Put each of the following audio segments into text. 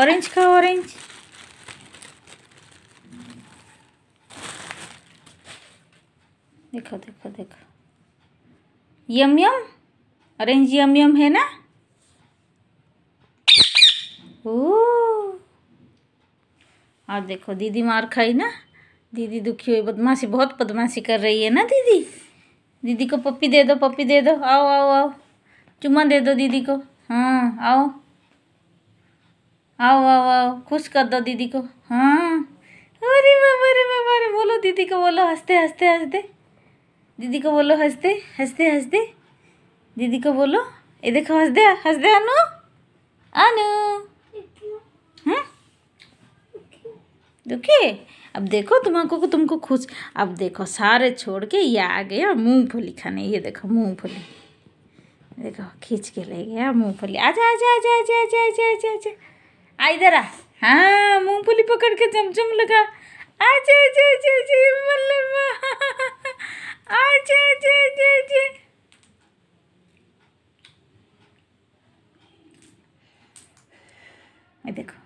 Orange खाओ orange देखो देखो देखो यम यम ऑरेंज यम यम है ना ओ और देखो दीदी मार खाई ना दीदी दुखी हुई बदमाशी बहुत बदमाशी कर रही है ना दीदी दीदी को पप्पी दे दो पप्पी दे दो आओ आओ आओ चुम्मा दे दो दीदी को हाँ आओ आओ आओ आओ खुश कर दो दीदी को हाँ अरे बाबा अरे बाबा अरे बोलो दीदी को बोलो हंसते हंसते हंसते दीदी को बोलो हंसते हंसते हंसते दीदी को बोलो ये देखो हंस दे हंस दे अनु अनु हम्म? दुखी अब देखो तुमको को तुमको खुश अब देखो सारे छोड़ के ये आ गया मूंगफली खाने ये देखो मूंगफली देखो खींच के ले गया मूंगफली आजा आजा आजा आजा आजा आजा आजा आ इधर हाँ मूंगफली पकड़ के चमचम लगा आजे जे जे जे मल्लबा आजे जे जे जे देखो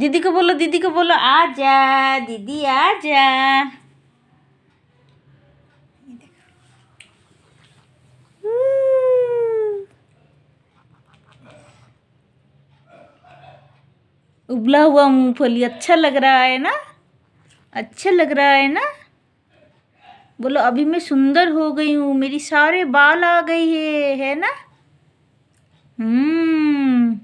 दीदी को बोलो दीदी को बोलो आ जा दीदी आ जा उबला हुआ मूंगफली अच्छा लग रहा है ना अच्छा लग रहा है ना बोलो अभी मैं सुंदर हो गई हूँ मेरी सारे बाल आ गई है है ना हम्म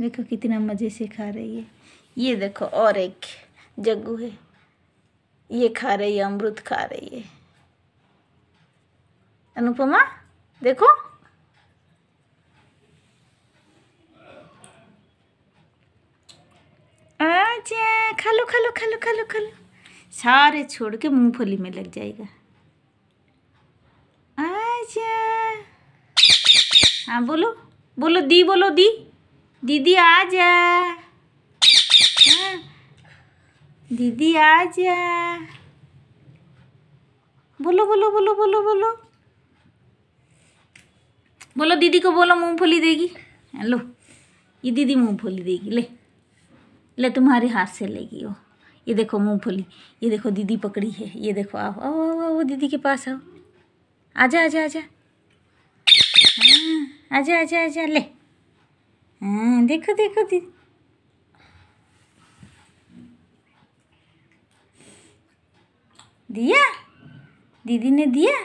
देखो कितना मज़े से खा रही है ये देखो और एक जग्गू है ये खा रही है अमृत खा रही है अनुपमा देखो खा लो खा लो खा लो खा लो खा लो सारे छोड़ के मूंगफली में लग जाएगा आजा हाँ बोलो बोलो दी बोलो दी दीदी आ जा दीदी आ जा बोलो बोलो बोलो बोलो बोलो बोलो दीदी को बोलो मूंगफली देगी हेलो ये दीदी मूंगफली देगी ले ले तुम्हारे हाथ से लेगी वो ये देखो मूँगफली ये देखो दीदी पकड़ी है ये देखो आओ आओ आओ आओ दीदी के पास आओ आजा आजा आजा हाँ आजा आजा आजा ले हाँ देखो देखो दीदी दिया दीदी ने दिया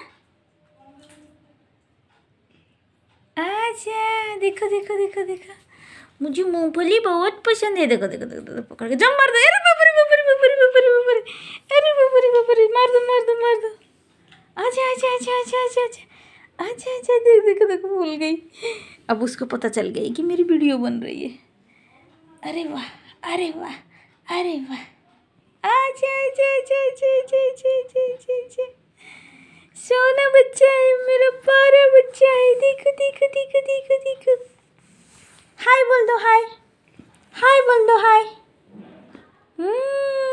आजा देखो देखो देखो देखो मुझे मूंगफली बहुत पसंद है देखो देखो देखो देखो पकड़ के जम मार दो अरे बबरी बबरी बबरी बबरी बबरी अरे बबरी बबरी मार दो मार दो मार दो अच्छा अच्छा अच्छा अच्छा अच्छा अच्छा अच्छा अच्छा देख देखो देखो भूल गई अब उसको पता चल गई कि मेरी वीडियो बन रही है अरे वाह अरे वाह अरे वाह अच्छा अच्छा अच्छा अच्छा अच्छा अच्छा अच्छा अच्छा सोना बच्चा है मेरा प्यारा बच्चा है देखो देखो देखो देखो देखो बोल दो हाय हाय बोल दो हाय